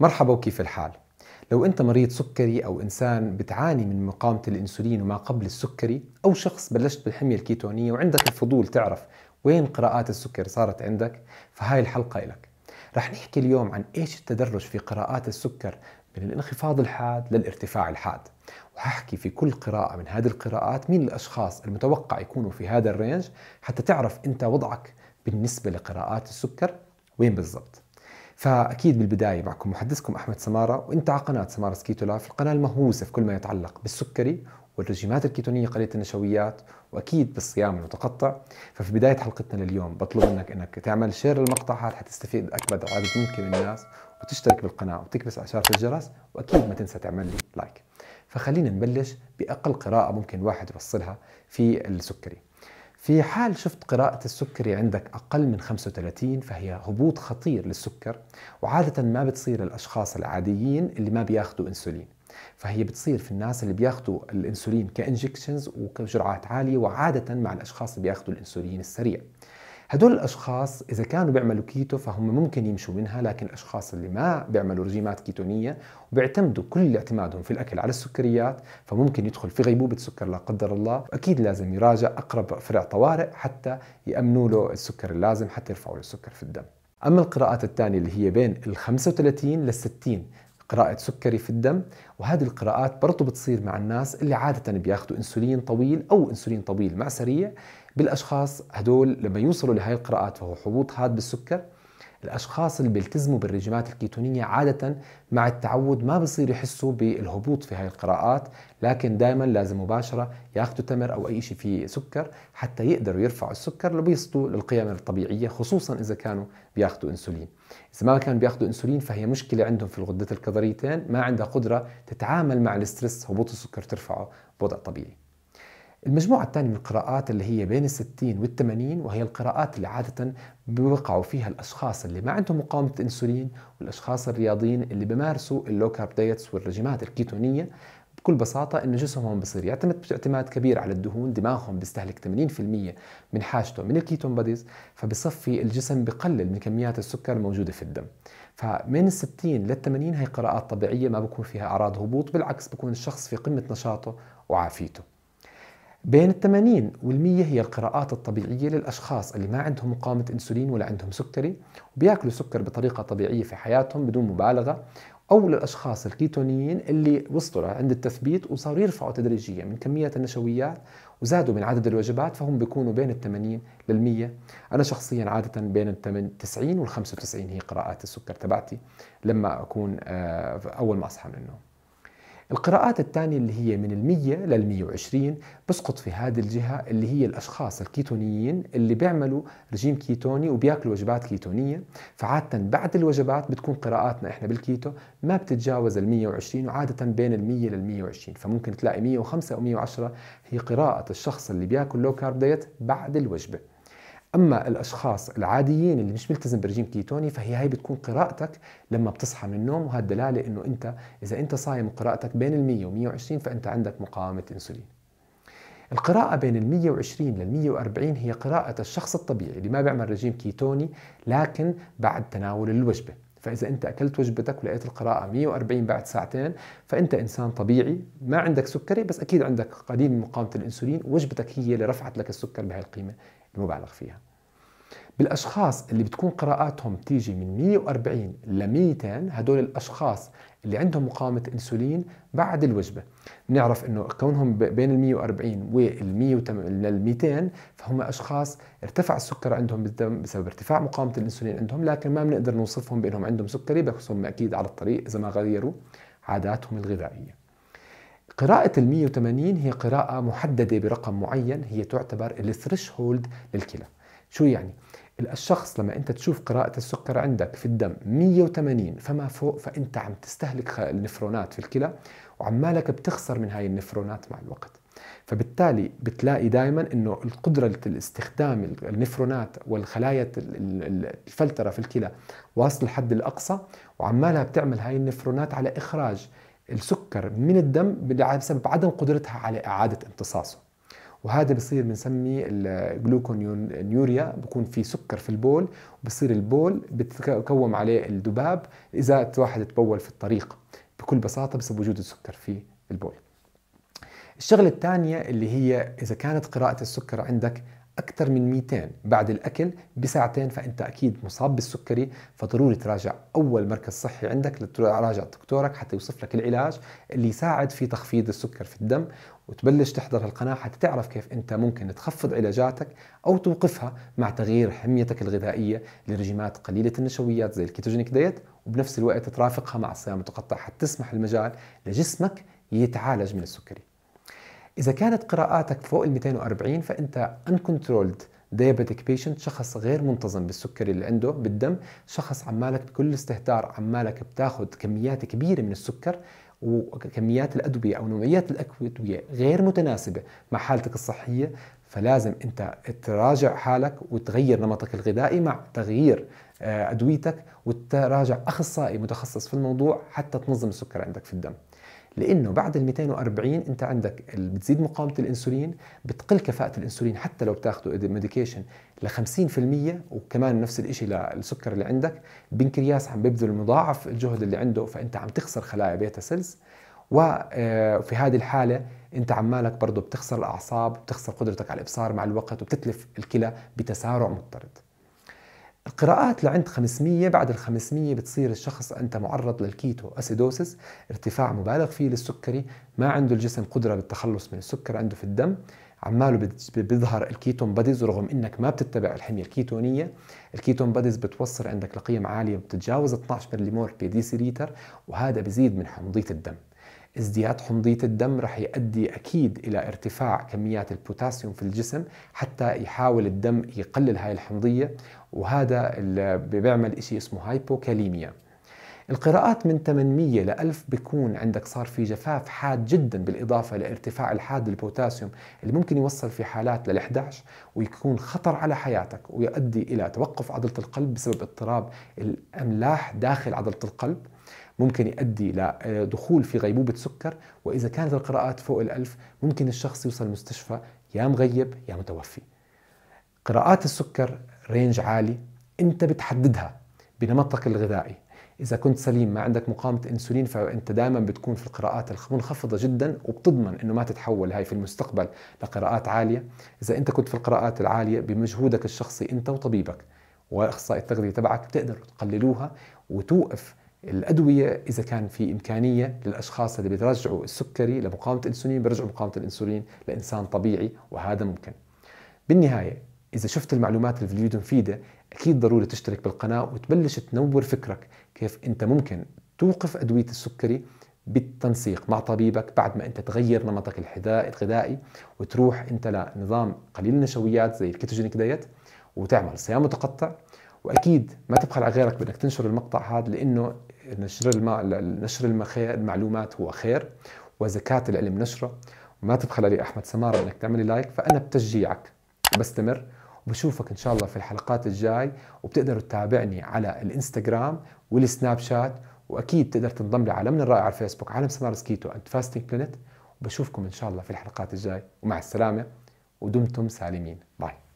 مرحبا وكيف الحال؟ لو أنت مريض سكري أو إنسان بتعاني من مقاومة الأنسولين وما قبل السكري أو شخص بلشت بالحمية الكيتونية وعندك الفضول تعرف وين قراءات السكر صارت عندك فهاي الحلقة لك رح نحكي اليوم عن إيش التدرج في قراءات السكر من الانخفاض الحاد للارتفاع الحاد وححكي في كل قراءة من هذه القراءات مين الأشخاص المتوقع يكونوا في هذا الرينج حتى تعرف أنت وضعك بالنسبة لقراءات السكر وين بالضبط فاكيد بالبدايه معكم محدثكم احمد سماره وانت على قناه سماره سكيتو لايف القناه المهووسه في كل ما يتعلق بالسكري والرجيمات الكيتونيه قليله النشويات واكيد بالصيام المتقطع ففي بدايه حلقتنا لليوم بطلب منك انك تعمل شير للمقطع هذا حتستفيد اكبر عدد ممكن من الناس وتشترك بالقناه وتكبس اشاره الجرس واكيد ما تنسى تعمل لي لايك فخلينا نبلش باقل قراءه ممكن واحد يوصلها في السكري في حال شفت قراءة السكري عندك أقل من 35 فهي هبوط خطير للسكر وعادة ما بتصير للأشخاص العاديين اللي ما بياخذوا أنسولين فهي بتصير في الناس اللي بياخذوا الانسولين كانجكشنز وكجرعات عاليه وعاده مع الاشخاص اللي بياخذوا الانسولين السريع هدول الاشخاص اذا كانوا بيعملوا كيتو فهم ممكن يمشوا منها لكن الاشخاص اللي ما بيعملوا رجيمات كيتونيه وبيعتمدوا كل اعتمادهم في الاكل على السكريات فممكن يدخل في غيبوبه سكر لا قدر الله اكيد لازم يراجع اقرب فرع طوارئ حتى يامنوا له السكر اللازم حتى يرفعوا له السكر في الدم اما القراءات الثانيه اللي هي بين ال 35 لل 60 قراءة سكري في الدم وهذه القراءات برضو بتصير مع الناس اللي عادة بياخدوا انسولين طويل أو انسولين طويل مع سريع بالاشخاص هدول لما يوصلوا لهي القراءات فهو حبوط حاد بالسكر الاشخاص اللي بيلتزموا بالرجيمات الكيتونيه عاده مع التعود ما بصير يحسوا بالهبوط في هاي القراءات لكن دائما لازم مباشره ياخذوا تمر او اي شيء فيه سكر حتى يقدروا يرفعوا السكر لبيصلوا للقيم الطبيعيه خصوصا اذا كانوا بياخذوا انسولين اذا ما كانوا بياخذوا انسولين فهي مشكله عندهم في الغده الكظريتين ما عندها قدره تتعامل مع الاسترس هبوط السكر ترفعه بوضع طبيعي المجموعة الثانية من القراءات اللي هي بين الستين والثمانين وهي القراءات اللي عادة بيوقعوا فيها الأشخاص اللي ما عندهم مقاومة الأنسولين والأشخاص الرياضيين اللي بيمارسوا اللو كارب دايتس والرجيمات الكيتونية بكل بساطة إنه جسمهم بصير يعتمد باعتماد كبير على الدهون، دماغهم بيستهلك 80% من حاجته من الكيتون باديز، فبصفي الجسم بقلل من كميات السكر الموجودة في الدم. فمن ال 60 لل 80 هي قراءات طبيعية ما بكون فيها أعراض هبوط، بالعكس بكون الشخص في قمة نشاطه وعافيته. بين ال 80 وال 100 هي القراءات الطبيعية للأشخاص اللي ما عندهم مقاومة أنسولين ولا عندهم سكري وبياكلوا سكر بطريقة طبيعية في حياتهم بدون مبالغة أو للأشخاص الكيتونيين اللي وصلوا عند التثبيت وصاروا يرفعوا تدريجيا من كمية النشويات وزادوا من عدد الوجبات فهم بيكونوا بين ال 80 لل 100 أنا شخصيا عادة بين ال 90 وال 95 هي قراءات السكر تبعتي لما أكون آه، أول ما أصحى من النوم القراءات الثانية اللي هي من المية للمية وعشرين بسقط في هذه الجهة اللي هي الأشخاص الكيتونيين اللي بيعملوا رجيم كيتوني وبياكلوا وجبات كيتونية فعادة بعد الوجبات بتكون قراءاتنا إحنا بالكيتو ما بتتجاوز المية وعشرين وعادة بين المية للمية وعشرين فممكن تلاقي مية وخمسة أو مية وعشرة هي قراءة الشخص اللي بياكل لو كارب دايت بعد الوجبة اما الاشخاص العاديين اللي مش ملتزم برجيم كيتوني فهي هي بتكون قراءتك لما بتصحى من النوم وهذا دلاله انه انت اذا انت صايم قراءتك بين ال 100 و 120 فانت عندك مقاومه انسولين. القراءة بين ال 120 لل 140 هي قراءة الشخص الطبيعي اللي ما بيعمل رجيم كيتوني لكن بعد تناول الوجبة فإذا أنت أكلت وجبتك ولقيت القراءة 140 بعد ساعتين فأنت إنسان طبيعي ما عندك سكري بس أكيد عندك قليل من مقاومة الأنسولين وجبتك هي اللي رفعت لك السكر بهي القيمة المبالغ فيها بالاشخاص اللي بتكون قراءاتهم تيجي من 140 ل 200 هدول الاشخاص اللي عندهم مقاومه انسولين بعد الوجبه بنعرف انه كونهم بين ال 140 وال 100 لل 200 فهم اشخاص ارتفع السكر عندهم بالدم بسبب ارتفاع مقاومه الانسولين عندهم لكن ما بنقدر نوصفهم بانهم عندهم سكري بس هم اكيد على الطريق اذا ما غيروا عاداتهم الغذائيه قراءة ال 180 هي قراءة محددة برقم معين هي تعتبر الثريش هولد للكلى شو يعني؟ الشخص لما انت تشوف قراءة السكر عندك في الدم 180 فما فوق فانت عم تستهلك النفرونات في الكلى وعمالك بتخسر من هاي النفرونات مع الوقت فبالتالي بتلاقي دائما انه القدرة لاستخدام النفرونات والخلايا الفلترة في الكلى واصل الحد الاقصى وعمالها بتعمل هاي النفرونات على اخراج السكر من الدم بسبب عدم قدرتها على إعادة امتصاصه وهذا بصير بنسميه الجلوكونيوريا بكون في سكر في البول وبصير البول بتكوم عليه الذباب اذا الواحد تبول في الطريق بكل بساطه بسبب وجود السكر في البول الشغله الثانيه اللي هي اذا كانت قراءه السكر عندك أكثر من 200 بعد الأكل بساعتين فأنت أكيد مصاب بالسكري فضروري تراجع أول مركز صحي عندك لتراجع دكتورك حتى يوصف لك العلاج اللي يساعد في تخفيض السكر في الدم وتبلش تحضر هالقناة حتى تعرف كيف أنت ممكن تخفض علاجاتك أو توقفها مع تغيير حميتك الغذائية لرجيمات قليلة النشويات زي الكيتوجينيك دايت وبنفس الوقت ترافقها مع الصيام المتقطع حتى تسمح المجال لجسمك يتعالج من السكري إذا كانت قراءاتك فوق ال 240 فأنت uncontrolled diabetic patient شخص غير منتظم بالسكري اللي عنده بالدم شخص عمالك بكل استهتار عمالك بتاخذ كميات كبيرة من السكر وكميات الأدوية أو نوعيات الأدوية غير متناسبة مع حالتك الصحية فلازم أنت تراجع حالك وتغير نمطك الغذائي مع تغيير آه، أدويتك وتراجع أخصائي متخصص في الموضوع حتى تنظم السكر عندك في الدم لانه بعد ال 240 انت عندك بتزيد مقاومه الانسولين بتقل كفاءه الانسولين حتى لو بتاخذه ميديكيشن ل 50% وكمان نفس الشيء للسكر اللي عندك البنكرياس عم ببذل مضاعف الجهد اللي عنده فانت عم تخسر خلايا بيتا سيلز وفي هذه الحاله انت عمالك برضه بتخسر الاعصاب بتخسر قدرتك على الابصار مع الوقت وبتتلف الكلى بتسارع مضطرد القراءات لعند 500 بعد ال 500 بتصير الشخص أنت معرض للكيتو أسيدوسس ارتفاع مبالغ فيه للسكري ما عنده الجسم قدرة بالتخلص من السكر عنده في الدم عماله بيظهر الكيتون باديز رغم انك ما بتتبع الحميه الكيتونيه الكيتون باديز بتوصل عندك لقيم عاليه بتتجاوز 12 مليمول بي ديسيليتر وهذا بزيد من حمضيه الدم ازدياد حمضية الدم رح يؤدي أكيد إلى ارتفاع كميات البوتاسيوم في الجسم حتى يحاول الدم يقلل هاي الحمضية وهذا اللي بيعمل شيء اسمه هايبوكاليميا القراءات من 800 ل 1000 بيكون عندك صار في جفاف حاد جدا بالإضافة لارتفاع الحاد البوتاسيوم اللي ممكن يوصل في حالات لل 11 ويكون خطر على حياتك ويؤدي إلى توقف عضلة القلب بسبب اضطراب الأملاح داخل عضلة القلب ممكن يؤدي لدخول آه، في غيبوبة سكر وإذا كانت القراءات فوق الألف ممكن الشخص يوصل المستشفى يا مغيب يا متوفي قراءات السكر رينج عالي أنت بتحددها بنمطك الغذائي إذا كنت سليم ما عندك مقاومة أنسولين فأنت دائما بتكون في القراءات المنخفضة جدا وبتضمن أنه ما تتحول هاي في المستقبل لقراءات عالية إذا أنت كنت في القراءات العالية بمجهودك الشخصي أنت وطبيبك وأخصائي التغذية تبعك بتقدر تقللوها وتوقف الادويه اذا كان في امكانيه للاشخاص اللي بيرجعوا السكري لمقاومه الانسولين بيرجعوا مقاومه الانسولين لانسان طبيعي وهذا ممكن. بالنهايه اذا شفت المعلومات اللي في الفيديو مفيده اكيد ضروري تشترك بالقناه وتبلش تنور فكرك كيف انت ممكن توقف ادويه السكري بالتنسيق مع طبيبك بعد ما انت تغير نمطك الغذائي وتروح انت لنظام قليل النشويات زي الكيتوجينيك دايت وتعمل صيام متقطع واكيد ما تبخل على غيرك بانك تنشر المقطع هذا لانه نشر الم... نشر المعلومات هو خير وزكاه العلم نشره وما تبخل علي احمد سماره انك تعمل لي لايك فانا بتشجيعك بستمر وبشوفك ان شاء الله في الحلقات الجاي وبتقدر تتابعني على الانستغرام والسناب شات واكيد تقدر تنضم لعالمنا الرائع على الفيسبوك عالم سمار سكيتو اند فاستنج بلانت وبشوفكم ان شاء الله في الحلقات الجاي ومع السلامه ودمتم سالمين باي